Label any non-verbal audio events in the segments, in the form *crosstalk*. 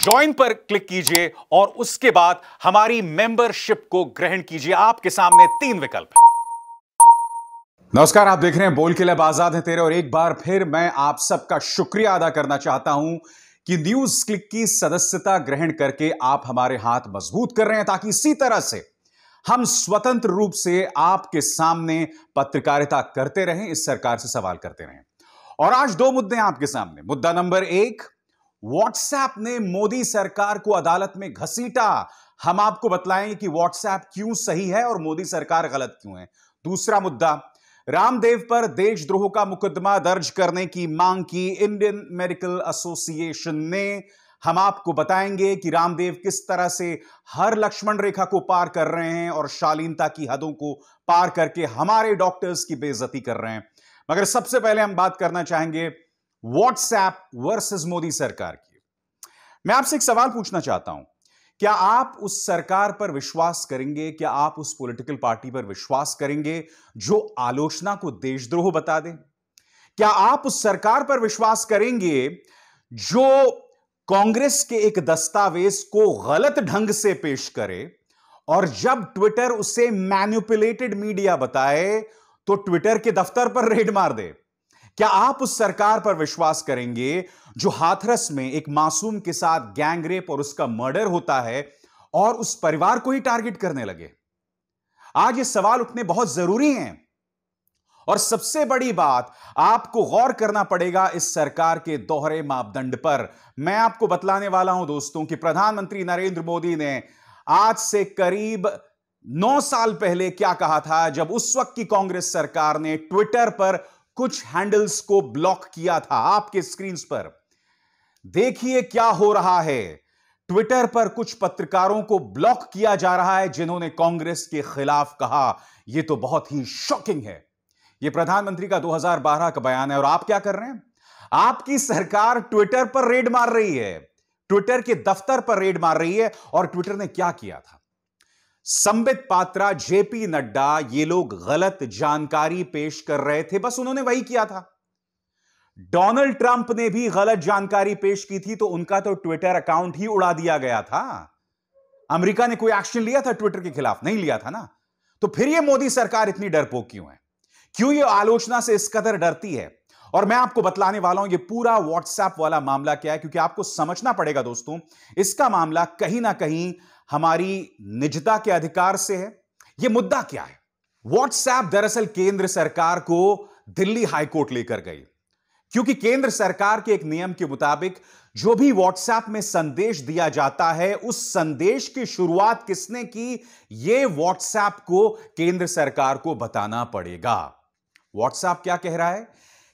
Join पर click कीजिए और उसके बाद हमारी मेंबरशिप को ग्रहण कीजिए आपके सामने तीन विकल्प हैं नमस्कार आप देख रहे हैं बोल के लब आजाद है तेरे और एक बार फिर मैं आप सबका शुक्रिया अदा करना चाहता हूं कि न्यूज क्लिक की सदस्यता ग्रहण करके आप हमारे हाथ मजबूत कर रहे हैं ताकि इसी तरह से हम स्वतंत्र रूप से आपके सामने पत्रकारिता करते रहें इस सरकार से सवाल करते रहें और आज दो मुद्दे आपके सामने मुद्दा नंबर एक व्हाट्सएप ने मोदी सरकार को अदालत में घसीटा हम आपको बतलाएंगे कि व्हाट्सएप क्यों सही है और मोदी सरकार गलत क्यों है दूसरा मुद्दा रामदेव पर देशद्रोह का मुकदमा दर्ज करने की मांग की इंडियन मेडिकल एसोसिएशन ने हम आपको बताएंगे कि रामदेव किस तरह से हर लक्ष्मण रेखा को पार कर रहे हैं और शालीनता की हदों को पार करके हमारे डॉक्टर्स की बेजती कर रहे हैं मगर सबसे पहले हम बात करना चाहेंगे व्हाट्सएप वर्सेस मोदी सरकार की मैं आपसे एक सवाल पूछना चाहता हूं क्या आप उस सरकार पर विश्वास करेंगे क्या आप उस पॉलिटिकल पार्टी पर विश्वास करेंगे जो आलोचना को देशद्रोह बता दे क्या आप उस सरकार पर विश्वास करेंगे जो कांग्रेस के एक दस्तावेज को गलत ढंग से पेश करे और जब ट्विटर उसे मैन्युपुलेटेड मीडिया बताए तो ट्विटर के दफ्तर पर रेड मार दे क्या आप उस सरकार पर विश्वास करेंगे जो हाथरस में एक मासूम के साथ गैंगरेप और उसका मर्डर होता है और उस परिवार को ही टारगेट करने लगे आज ये सवाल उठने बहुत जरूरी हैं और सबसे बड़ी बात आपको गौर करना पड़ेगा इस सरकार के दोहरे मापदंड पर मैं आपको बतलाने वाला हूं दोस्तों कि प्रधानमंत्री नरेंद्र मोदी ने आज से करीब नौ साल पहले क्या कहा था जब उस वक्त की कांग्रेस सरकार ने ट्विटर पर कुछ हैंडल्स को ब्लॉक किया था आपके स्क्रीन पर देखिए क्या हो रहा है ट्विटर पर कुछ पत्रकारों को ब्लॉक किया जा रहा है जिन्होंने कांग्रेस के खिलाफ कहा यह तो बहुत ही शॉकिंग है यह प्रधानमंत्री का 2012 का बयान है और आप क्या कर रहे हैं आपकी सरकार ट्विटर पर रेड मार रही है ट्विटर के दफ्तर पर रेड मार रही है और ट्विटर ने क्या किया था संबित पात्रा जेपी नड्डा ये लोग गलत जानकारी पेश कर रहे थे बस उन्होंने वही किया था डोनाल्ड ट्रंप ने भी गलत जानकारी पेश की थी तो उनका तो ट्विटर अकाउंट ही उड़ा दिया गया था अमेरिका ने कोई एक्शन लिया था ट्विटर के खिलाफ नहीं लिया था ना तो फिर ये मोदी सरकार इतनी डरपोक क्यों है क्यों ये आलोचना से इस कदर डरती है और मैं आपको बतलाने वाला हूं ये पूरा व्हाट्सएप वाला मामला क्या है क्योंकि आपको समझना पड़ेगा दोस्तों इसका मामला कहीं ना कहीं हमारी निजता के अधिकार से है यह मुद्दा क्या है व्हाट्सएप दरअसल केंद्र सरकार को दिल्ली हाईकोर्ट लेकर गई क्योंकि केंद्र सरकार के एक नियम के मुताबिक जो भी व्हाट्सएप में संदेश दिया जाता है उस संदेश की शुरुआत किसने की यह व्हाट्सएप को केंद्र सरकार को बताना पड़ेगा व्हाट्सएप क्या कह रहा है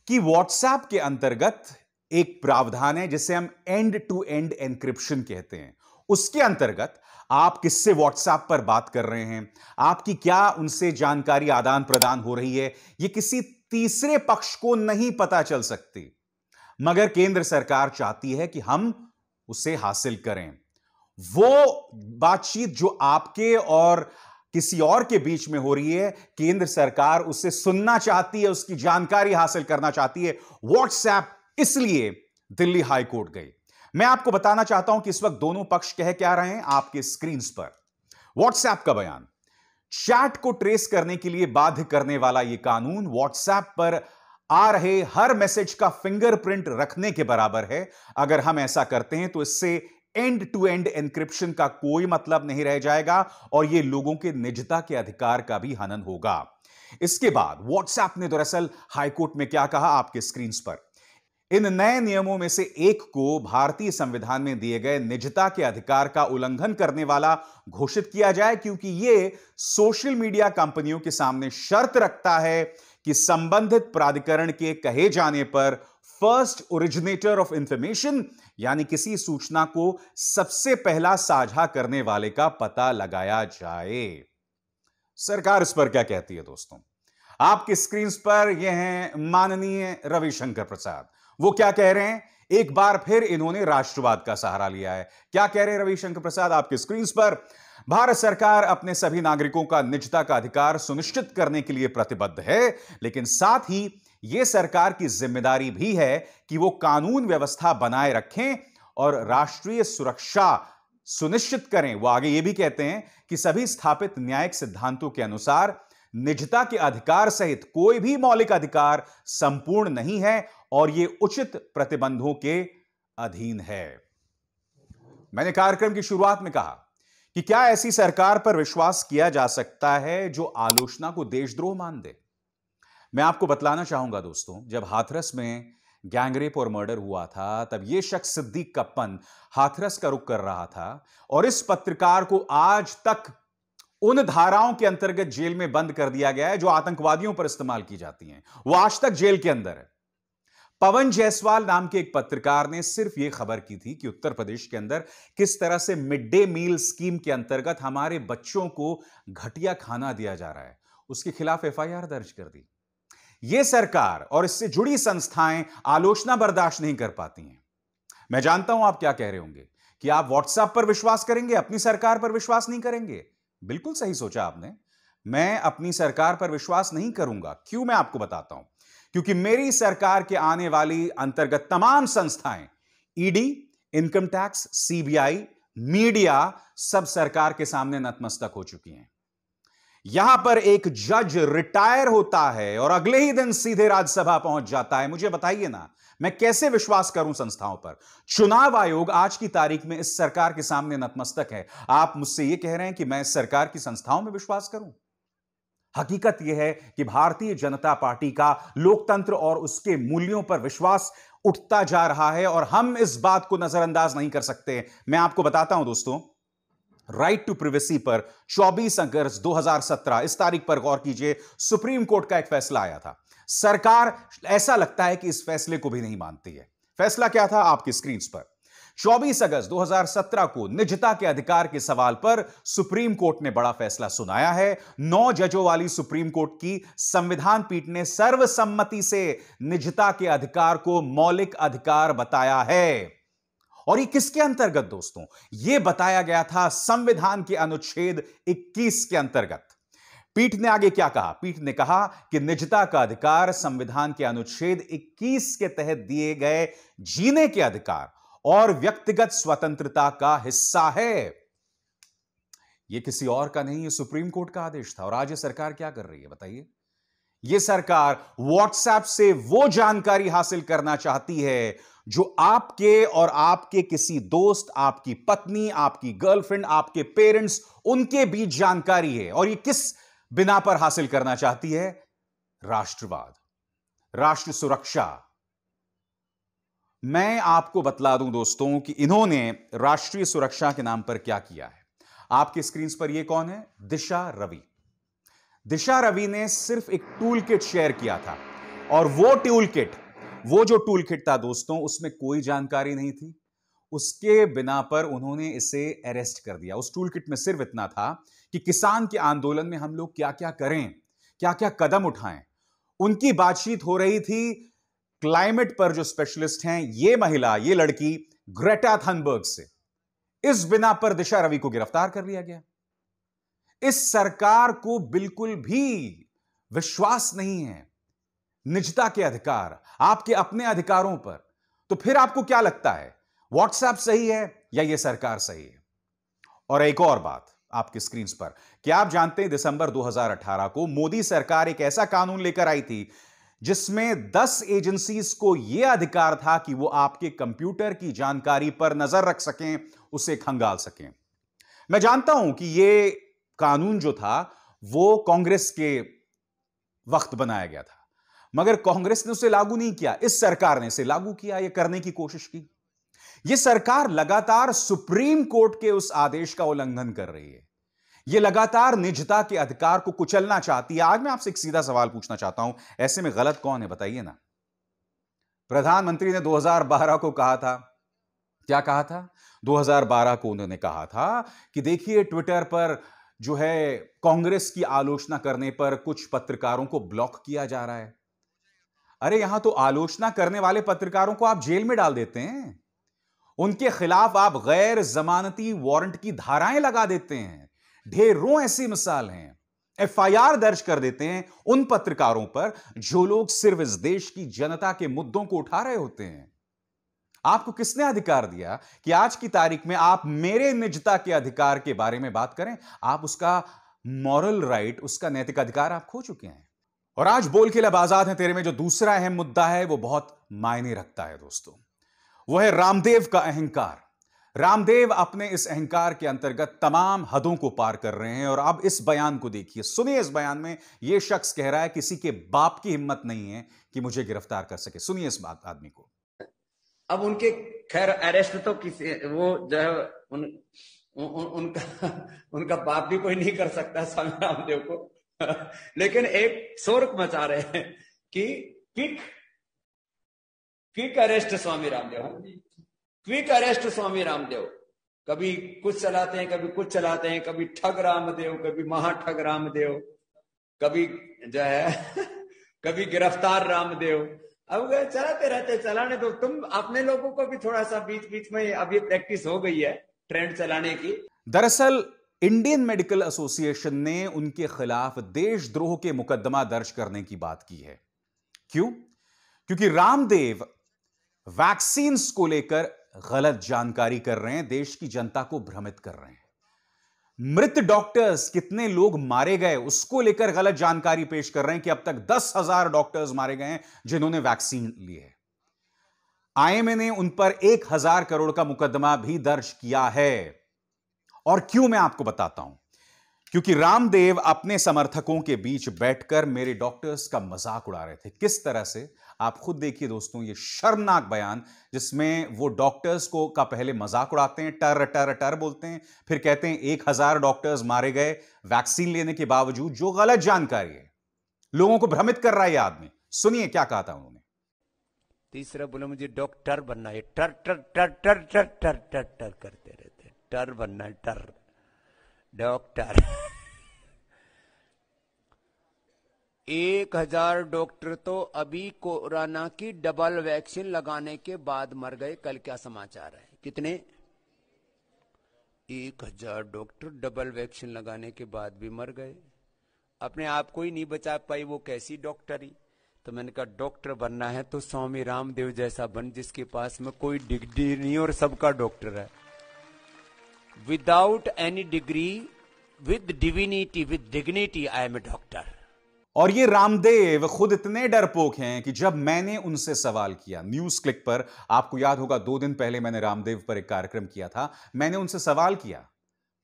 कि व्हाट्सएप के अंतर्गत एक प्रावधान है जिसे हम एंड टू एंड एनक्रिप्शन कहते हैं उसके अंतर्गत आप किससे व्हाट्सएप पर बात कर रहे हैं आपकी क्या उनसे जानकारी आदान प्रदान हो रही है यह किसी तीसरे पक्ष को नहीं पता चल सकती मगर केंद्र सरकार चाहती है कि हम उसे हासिल करें वो बातचीत जो आपके और किसी और के बीच में हो रही है केंद्र सरकार उसे सुनना चाहती है उसकी जानकारी हासिल करना चाहती है व्हाट्सएप इसलिए दिल्ली हाईकोर्ट गई मैं आपको बताना चाहता हूं कि इस वक्त दोनों पक्ष कह क्या रहे हैं आपके स्क्रीन पर व्हाट्सएप का बयान चैट को ट्रेस करने के लिए बाध्य करने वाला यह कानून व्हाट्सएप पर आ रहे हर मैसेज का फिंगरप्रिंट रखने के बराबर है अगर हम ऐसा करते हैं तो इससे एंड टू एंड एनक्रिप्शन का कोई मतलब नहीं रह जाएगा और यह लोगों के निजता के अधिकार का भी हनन होगा इसके बाद व्हाट्सएप ने दरअसल हाईकोर्ट में क्या कहा आपके स्क्रीन पर इन नए नियमों में से एक को भारतीय संविधान में दिए गए निजता के अधिकार का उल्लंघन करने वाला घोषित किया जाए क्योंकि यह सोशल मीडिया कंपनियों के सामने शर्त रखता है कि संबंधित प्राधिकरण के कहे जाने पर फर्स्ट ओरिजिनेटर ऑफ इंफॉर्मेशन यानी किसी सूचना को सबसे पहला साझा करने वाले का पता लगाया जाए सरकार इस पर क्या कहती है दोस्तों आपकी स्क्रीन पर यह हैं माननीय रविशंकर प्रसाद वो क्या कह रहे हैं एक बार फिर इन्होंने राष्ट्रवाद का सहारा लिया है क्या कह रहे हैं रविशंकर प्रसाद आपके स्क्रीन पर भारत सरकार अपने सभी नागरिकों का निजता का अधिकार सुनिश्चित करने के लिए प्रतिबद्ध है लेकिन साथ ही यह सरकार की जिम्मेदारी भी है कि वो कानून व्यवस्था बनाए रखें और राष्ट्रीय सुरक्षा सुनिश्चित करें वो आगे ये भी कहते हैं कि सभी स्थापित न्यायिक सिद्धांतों के अनुसार निजता के अधिकार सहित कोई भी मौलिक अधिकार संपूर्ण नहीं है और ये उचित प्रतिबंधों के अधीन है मैंने कार्यक्रम की शुरुआत में कहा कि क्या ऐसी सरकार पर विश्वास किया जा सकता है जो आलोचना को देशद्रोह मान दे मैं आपको बतलाना चाहूंगा दोस्तों जब हाथरस में गैंगरेप और मर्डर हुआ था तब यह शख्स सिद्दीक कप्पन हाथरस का रुख कर रहा था और इस पत्रकार को आज तक उन धाराओं के अंतर्गत जेल में बंद कर दिया गया है जो आतंकवादियों पर इस्तेमाल की जाती हैं वो आज तक जेल के अंदर है पवन जायसवाल नाम के एक पत्रकार ने सिर्फ यह खबर की थी कि उत्तर प्रदेश के अंदर किस तरह से मिड डे मील स्कीम के अंतर्गत हमारे बच्चों को घटिया खाना दिया जा रहा है उसके खिलाफ एफआईआर दर्ज कर दी यह सरकार और इससे जुड़ी संस्थाएं आलोचना बर्दाश्त नहीं कर पाती हैं मैं जानता हूं आप क्या कह रहे होंगे कि आप व्हाट्सएप पर विश्वास करेंगे अपनी सरकार पर विश्वास नहीं करेंगे बिल्कुल सही सोचा आपने मैं अपनी सरकार पर विश्वास नहीं करूंगा क्यों मैं आपको बताता हूं क्योंकि मेरी सरकार के आने वाली अंतर्गत तमाम संस्थाएं ED income tax CBI media सब सरकार के सामने नतमस्तक हो चुकी हैं यहां पर एक जज रिटायर होता है और अगले ही दिन सीधे राज्यसभा पहुंच जाता है मुझे बताइए ना मैं कैसे विश्वास करूं संस्थाओं पर चुनाव आयोग आज की तारीख में इस सरकार के सामने नतमस्तक है आप मुझसे यह कह रहे हैं कि मैं इस सरकार की संस्थाओं में विश्वास करूं हकीकत यह है कि भारतीय जनता पार्टी का लोकतंत्र और उसके मूल्यों पर विश्वास उठता जा रहा है और हम इस बात को नजरअंदाज नहीं कर सकते मैं आपको बताता हूं दोस्तों राइट टू प्रिवेसी पर 24 अगस्त 2017 इस तारीख पर गौर कीजिए सुप्रीम कोर्ट का एक फैसला आया था सरकार ऐसा लगता है कि इस फैसले को भी नहीं मानती है फैसला क्या था आपकी स्क्रीन पर 24 अगस्त 2017 को निजता के अधिकार के सवाल पर सुप्रीम कोर्ट ने बड़ा फैसला सुनाया है नौ जजों वाली सुप्रीम कोर्ट की संविधान पीठ ने सर्वसम्मति से निजता के अधिकार को मौलिक अधिकार बताया है और ये किसके अंतर्गत दोस्तों ये बताया गया था संविधान के अनुच्छेद 21 के अंतर्गत पीठ ने आगे क्या कहा पीठ ने कहा कि निजता का अधिकार संविधान के अनुच्छेद 21 के तहत दिए गए जीने के अधिकार और व्यक्तिगत स्वतंत्रता का हिस्सा है यह किसी और का नहीं है सुप्रीम कोर्ट का आदेश था और आज सरकार क्या कर रही है बताइए ये सरकार व्हाट्सएप से वो जानकारी हासिल करना चाहती है जो आपके और आपके किसी दोस्त आपकी पत्नी आपकी गर्लफ्रेंड आपके पेरेंट्स उनके बीच जानकारी है और ये किस बिना पर हासिल करना चाहती है राष्ट्रवाद राष्ट्र सुरक्षा मैं आपको बतला दूं दोस्तों कि इन्होंने राष्ट्रीय सुरक्षा के नाम पर क्या किया है आपके स्क्रीन पर यह कौन है दिशा रवि दिशा रवि ने सिर्फ एक टूल किट शेयर किया था और वो टूल किट वो जो टूल किट था दोस्तों उसमें कोई जानकारी नहीं थी उसके बिना पर उन्होंने इसे अरेस्ट कर दिया उस टूल किट में सिर्फ इतना था कि किसान के आंदोलन में हम लोग क्या क्या करें क्या क्या कदम उठाएं उनकी बातचीत हो रही थी क्लाइमेट पर जो स्पेशलिस्ट हैं ये महिला ये लड़की ग्रेटा थनबर्ग से इस बिना पर दिशा रवि को गिरफ्तार कर लिया गया इस सरकार को बिल्कुल भी विश्वास नहीं है निजता के अधिकार आपके अपने अधिकारों पर तो फिर आपको क्या लगता है व्हाट्सएप सही है या यह सरकार सही है और एक और बात आपके स्क्रीन पर क्या आप जानते हैं दिसंबर 2018 को मोदी सरकार एक ऐसा कानून लेकर आई थी जिसमें 10 एजेंसीज को यह अधिकार था कि वो आपके कंप्यूटर की जानकारी पर नजर रख सकें उसे खंगाल सकें मैं जानता हूं कि यह कानून जो था वो कांग्रेस के वक्त बनाया गया था मगर कांग्रेस ने उसे लागू नहीं किया इस सरकार ने इसे लागू किया यह करने की कोशिश की यह सरकार लगातार सुप्रीम कोर्ट के उस आदेश का उल्लंघन कर रही है यह लगातार निजता के अधिकार को कुचलना चाहती है आज मैं आपसे एक सीधा सवाल पूछना चाहता हूं ऐसे में गलत कौन है बताइए ना प्रधानमंत्री ने 2012 को कहा था क्या कहा था 2012 को उन्होंने कहा था कि देखिए ट्विटर पर जो है कांग्रेस की आलोचना करने पर कुछ पत्रकारों को ब्लॉक किया जा रहा है अरे यहां तो आलोचना करने वाले पत्रकारों को आप जेल में डाल देते हैं उनके खिलाफ आप गैर जमानती वारंट की धाराएं लगा देते हैं ढेरों ऐसी मिसाल हैं एफआईआर दर्ज कर देते हैं उन पत्रकारों पर जो लोग सिर्फ इस देश की जनता के मुद्दों को उठा रहे होते हैं आपको किसने अधिकार दिया कि आज की तारीख में आप मेरे निजता के अधिकार के बारे में बात करें आप उसका मॉरल राइट उसका नैतिक अधिकार आप खो चुके हैं और आज बोल के लब आजाद हैं तेरे में जो दूसरा अहम मुद्दा है वो बहुत मायने रखता है दोस्तों वह है रामदेव का अहंकार रामदेव अपने इस अहंकार के अंतर्गत तमाम हदों को पार कर रहे हैं और अब इस बयान को देखिए सुनिए इस बयान में यह शख्स कह रहा है किसी के बाप की हिम्मत नहीं है कि मुझे गिरफ्तार कर सके सुनिए इस बात आदमी को अब उनके खैर अरेस्ट तो किसी वो जो है उन, उन, उनका उनका बाप भी कोई नहीं कर सकता स्वामी रामदेव को *laughs* लेकिन एक शोरक मचा रहे हैं कि quick quick arrest Swami Ramdev quick arrest Swami Ramdev कभी कुछ चलाते हैं कभी कुछ चलाते हैं कभी ठग रामदेव कभी महाठग रामदेव कभी जो है *laughs* कभी गिरफ्तार रामदेव अब चलाते रहते चलाने तो तुम अपने लोगों को भी थोड़ा सा बीच बीच में अभी प्रैक्टिस हो गई है ट्रेंड चलाने की दरअसल इंडियन मेडिकल एसोसिएशन ने उनके खिलाफ देशद्रोह के मुकदमा दर्ज करने की बात की है क्यों क्योंकि रामदेव वैक्सीन को लेकर गलत जानकारी कर रहे हैं देश की जनता को भ्रमित कर रहे हैं मृत डॉक्टर्स कितने लोग मारे गए उसको लेकर गलत जानकारी पेश कर रहे हैं कि अब तक दस हजार डॉक्टर्स मारे गए हैं जिन्होंने वैक्सीन ली है आईएमए ने उन पर एक हजार करोड़ का मुकदमा भी दर्ज किया है और क्यों मैं आपको बताता हूं क्योंकि रामदेव अपने समर्थकों के बीच बैठकर मेरे डॉक्टर्स का मजाक उड़ा रहे थे किस तरह से आप खुद देखिए दोस्तों ये शर्मनाक बयान जिसमें वो डॉक्टर्स को का पहले मजाक उड़ाते हैं टर टर टर बोलते हैं फिर कहते हैं एक हजार डॉक्टर्स मारे गए वैक्सीन लेने के बावजूद जो गलत जानकारी है लोगों को भ्रमित कर रहा है आदमी सुनिए क्या कहा था उन्होंने तीसरा बोला मुझे डॉक्टर बनना है टर टर टर टर टर टर टर टर करते रहे डॉक्टर बनना टर डॉक्टर एक हजार डॉक्टर तो अभी कोरोना की डबल वैक्सीन लगाने के बाद मर गए कल क्या समाचार है कितने एक हजार डॉक्टर डबल वैक्सीन लगाने के बाद भी मर गए अपने आप को ही नहीं बचा पाई वो कैसी डॉक्टरी तो मैंने कहा डॉक्टर बनना है तो स्वामी रामदेव जैसा बन जिसके पास में कोई डिग्री नहीं और सबका डॉक्टर है without any degree with divinity with dignity I am a doctor और ये रामदेव खुद इतने डरपोक हैं कि जब मैंने उनसे सवाल किया न्यूज क्लिक पर आपको याद होगा दो दिन पहले मैंने रामदेव पर एक कार्यक्रम किया था मैंने उनसे सवाल किया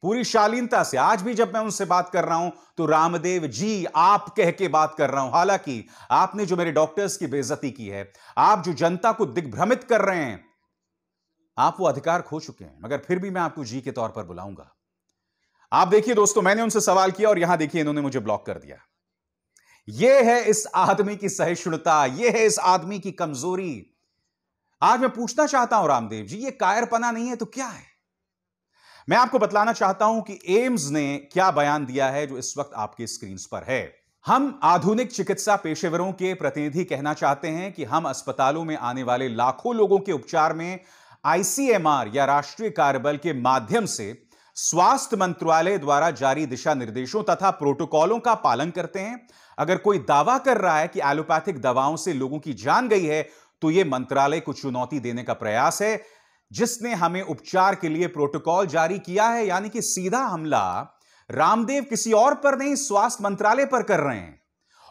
पूरी शालीनता से आज भी जब मैं उनसे बात कर रहा हूं तो रामदेव जी आप कह के बात कर रहा हूं हालांकि आपने जो मेरे डॉक्टर्स की बेजती की है आप जो जनता को दिग्भ्रमित कर रहे हैं आप वो अधिकार खो चुके हैं मगर फिर भी मैं आपको जी के तौर पर बुलाऊंगा आप देखिए दोस्तों मैंने उनसे सवाल किया और यहां देखिए इन्होंने मुझे ब्लॉक कर दिया यह है इस आदमी की सहिष्णुता यह है इस आदमी की कमजोरी आज मैं पूछना चाहता हूं रामदेव जी ये कायरपना नहीं है तो क्या है मैं आपको बतलाना चाहता हूं कि एम्स ने क्या बयान दिया है जो इस वक्त आपके स्क्रीन पर है हम आधुनिक चिकित्सा पेशेवरों के प्रतिनिधि कहना चाहते हैं कि हम अस्पतालों में आने वाले लाखों लोगों के उपचार में आईसीएमआर या राष्ट्रीय कार्यबल के माध्यम से स्वास्थ्य मंत्रालय द्वारा जारी दिशा निर्देशों तथा प्रोटोकॉलों का पालन करते हैं अगर कोई दावा कर रहा है कि एलोपैथिक दवाओं से लोगों की जान गई है तो यह मंत्रालय को चुनौती देने का प्रयास है जिसने हमें उपचार के लिए प्रोटोकॉल जारी किया है यानी कि सीधा हमला रामदेव किसी और पर नहीं स्वास्थ्य मंत्रालय पर कर रहे हैं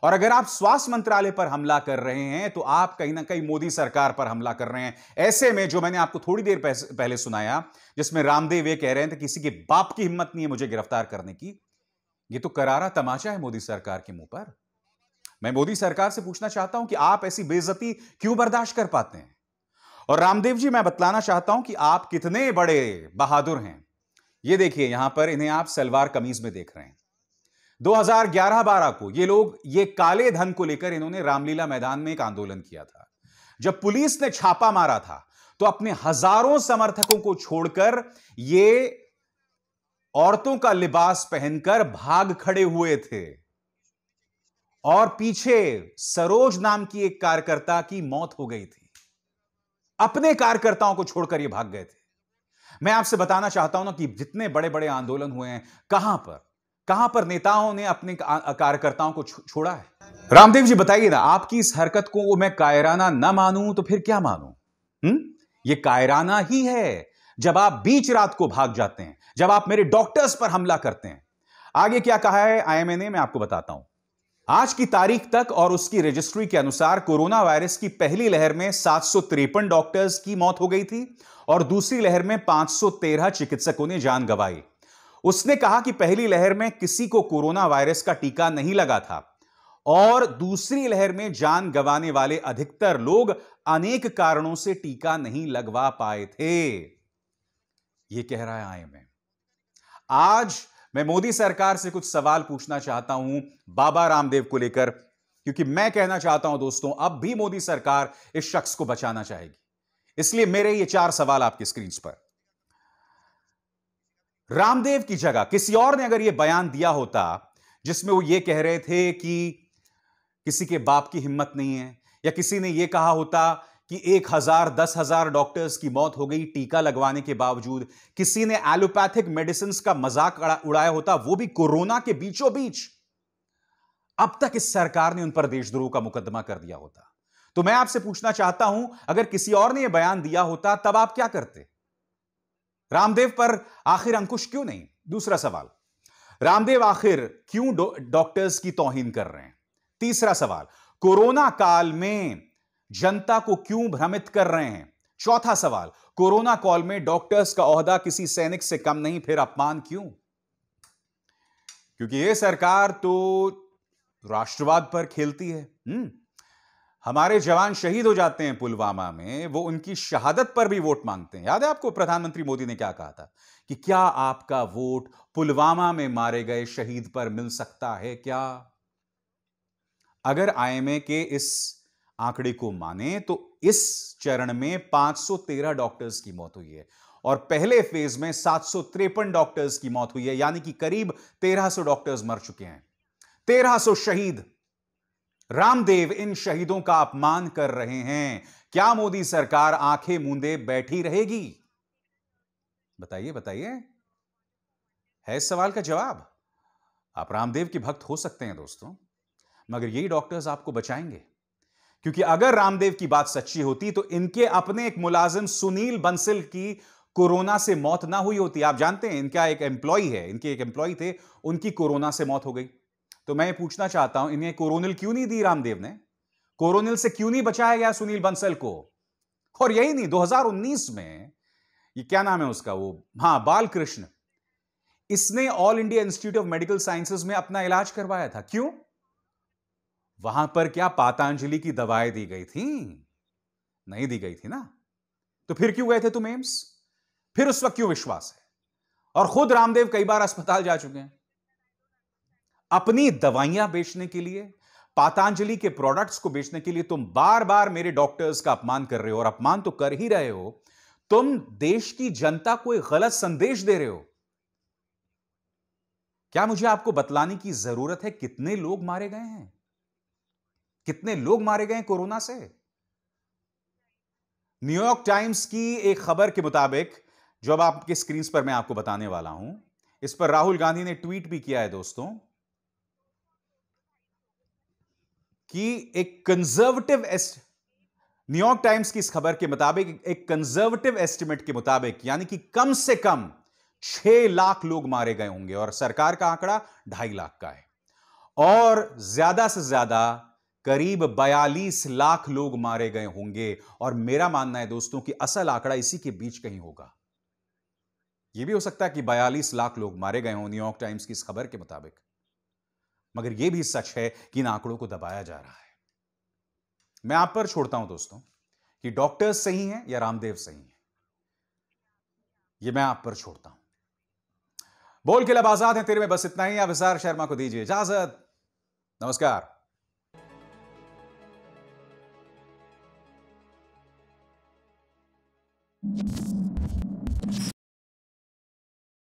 और अगर आप स्वास्थ्य मंत्रालय पर हमला कर रहे हैं तो आप कहीं ना कहीं मोदी सरकार पर हमला कर रहे हैं ऐसे में जो मैंने आपको थोड़ी देर पहले सुनाया जिसमें रामदेव ये कह रहे थे किसी के बाप की हिम्मत नहीं है मुझे गिरफ्तार करने की ये तो करारा तमाचा है मोदी सरकार के मुंह पर मैं मोदी सरकार से पूछना चाहता हूं कि आप ऐसी बेजती क्यों बर्दाश्त कर पाते हैं और रामदेव जी मैं बतलाना चाहता हूं कि आप कितने बड़े बहादुर हैं ये देखिए यहां पर इन्हें आप सलवार कमीज में देख रहे हैं 2011-12 को ये लोग ये काले धन को लेकर इन्होंने रामलीला मैदान में एक आंदोलन किया था जब पुलिस ने छापा मारा था तो अपने हजारों समर्थकों को छोड़कर ये औरतों का लिबास पहनकर भाग खड़े हुए थे और पीछे सरोज नाम की एक कार्यकर्ता की मौत हो गई थी अपने कार्यकर्ताओं को छोड़कर ये भाग गए थे मैं आपसे बताना चाहता हूं ना कि जितने बड़े बड़े आंदोलन हुए हैं कहां पर कहां पर नेताओं ने अपने कार्यकर्ताओं को छोड़ा है रामदेव जी बताइए ना आपकी इस हरकत को मैं कायराना ना मानू तो फिर क्या मानू ये कायराना ही है जब आप बीच रात को भाग जाते हैं जब आप मेरे डॉक्टर्स पर हमला करते हैं आगे क्या कहा है आईएमएनए मैं आपको बताता हूं आज की तारीख तक और उसकी रजिस्ट्री के अनुसार कोरोना वायरस की पहली लहर में सात डॉक्टर्स की मौत हो गई थी और दूसरी लहर में 513 चिकित्सकों ने जान गंवाई उसने कहा कि पहली लहर में किसी को कोरोना वायरस का टीका नहीं लगा था और दूसरी लहर में जान गंवाने वाले अधिकतर लोग अनेक कारणों से टीका नहीं लगवा पाए थे यह कह रहा है आईएमए आज मैं मोदी सरकार से कुछ सवाल पूछना चाहता हूं बाबा रामदेव को लेकर क्योंकि मैं कहना चाहता हूं दोस्तों अब भी मोदी सरकार इस शख्स को बचाना चाहेगी इसलिए मेरे ये चार सवाल आपके स्क्रीन पर रामदेव की जगह किसी और ने अगर यह बयान दिया होता जिसमें वो ये कह रहे थे कि किसी के बाप की हिम्मत नहीं है या किसी ने यह कहा होता कि एक हजार दस हजार डॉक्टर्स की मौत हो गई टीका लगवाने के बावजूद किसी ने एलोपैथिक मेडिसिन का मजाक उड़ाया होता वो भी कोरोना के बीचों बीच अब तक इस सरकार ने उन पर देशद्रोह का मुकदमा कर दिया होता तो मैं आपसे पूछना चाहता हूं अगर किसी और ने यह बयान दिया होता तब आप क्या करते रामदेव पर आखिर अंकुश क्यों नहीं दूसरा सवाल रामदेव आखिर क्यों डॉक्टर्स की तोहिन कर रहे हैं तीसरा सवाल कोरोना काल में जनता को क्यों भ्रमित कर रहे हैं चौथा सवाल कोरोना काल में डॉक्टर्स का ओहदा किसी सैनिक से कम नहीं फिर अपमान क्यों क्योंकि यह सरकार तो राष्ट्रवाद पर खेलती है हुँ? हम्म। हमारे जवान शहीद हो जाते हैं पुलवामा में वो उनकी शहादत पर भी वोट मांगते हैं याद है आपको प्रधानमंत्री मोदी ने क्या कहा था कि क्या आपका वोट पुलवामा में मारे गए शहीद पर मिल सकता है क्या अगर आईएमए के इस आंकड़े को माने तो इस चरण में 513 डॉक्टर्स की मौत हुई है और पहले फेज में सात डॉक्टर्स की मौत हुई है यानी कि करीब 1300 डॉक्टर्स मर चुके हैं 1300 शहीद रामदेव इन शहीदों का अपमान कर रहे हैं क्या मोदी सरकार आंखें मूंदे बैठी रहेगी बताइए बताइए है इस सवाल का जवाब आप रामदेव के भक्त हो सकते हैं दोस्तों मगर यही डॉक्टर्स आपको बचाएंगे क्योंकि अगर रामदेव की बात सच्ची होती तो इनके अपने एक मुलाजिम सुनील बंसल की कोरोना से मौत ना हुई होती आप जानते हैं इनका एक एम्प्लॉय है इनके एक एम्प्लॉय थे उनकी कोरोना से मौत हो गई तो मैं ये पूछना चाहता हूं इन्हें कोरोनिल क्यों नहीं दी रामदेव ने कोरोनिल से क्यों नहीं बचाया गया सुनील बंसल को और यही नहीं 2019 में ये क्या नाम है उसका वो हाँ बालकृष्ण इसने All India Institute of Medical Sciences में अपना इलाज करवाया था क्यों वहां पर क्या पातांजलि की दवाएं दी गई थी नहीं दी गई थी ना तो फिर क्यों गए थे तुम एम्स फिर उस वक्त क्यों विश्वास है और खुद रामदेव कई बार अस्पताल जा चुके हैं अपनी दवाइयां बेचने के लिए पातांजलि के प्रोडक्ट्स को बेचने के लिए तुम बार बार मेरे डॉक्टर्स का अपमान कर रहे हो और अपमान तो कर ही रहे हो तुम देश की जनता को एक गलत संदेश दे रहे हो क्या मुझे आपको बतलाने की जरूरत है कितने लोग मारे गए हैं कितने लोग मारे गए कोरोना से न्यूयॉर्क टाइम्स की एक खबर के मुताबिक जो अब आपके स्क्रीन पर मैं आपको बताने वाला हूं इस पर राहुल गांधी ने ट्वीट भी किया है दोस्तों कि एक कंजर्वेटिव न्यूयॉर्क टाइम्स की इस खबर के मुताबिक एक कंजर्वेटिव एस्टिमेट के मुताबिक यानी कि कम से कम छह लाख लोग मारे गए होंगे और सरकार का आंकड़ा ढाई लाख का है और ज्यादा से ज्यादा करीब 42 लाख लोग मारे गए होंगे और मेरा मानना है दोस्तों कि असल आंकड़ा इसी के बीच कहीं होगा यह भी हो सकता है कि 42 लाख लोग मारे गए हों न्यूयॉर्क टाइम्स की इस खबर के मुताबिक मगर यह भी सच है कि इन आंकड़ों को दबाया जा रहा है मैं आप पर छोड़ता हूं दोस्तों कि डॉक्टर्स सही हैं या रामदेव सही हैं ये मैं आप पर छोड़ता हूं बोल के लब आजाद है तेरे में बस इतना ही आप विसार शर्मा को दीजिए इजाजत नमस्कार you